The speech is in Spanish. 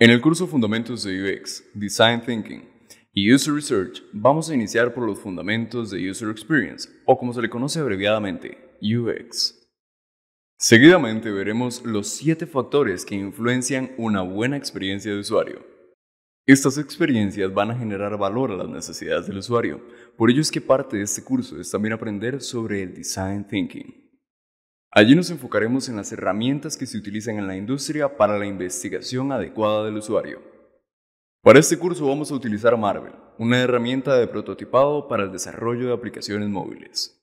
En el curso Fundamentos de UX, Design Thinking y User Research vamos a iniciar por los fundamentos de User Experience, o como se le conoce abreviadamente, UX. Seguidamente veremos los siete factores que influencian una buena experiencia de usuario. Estas experiencias van a generar valor a las necesidades del usuario, por ello es que parte de este curso es también aprender sobre el Design Thinking. Allí nos enfocaremos en las herramientas que se utilizan en la industria para la investigación adecuada del usuario. Para este curso vamos a utilizar Marvel, una herramienta de prototipado para el desarrollo de aplicaciones móviles.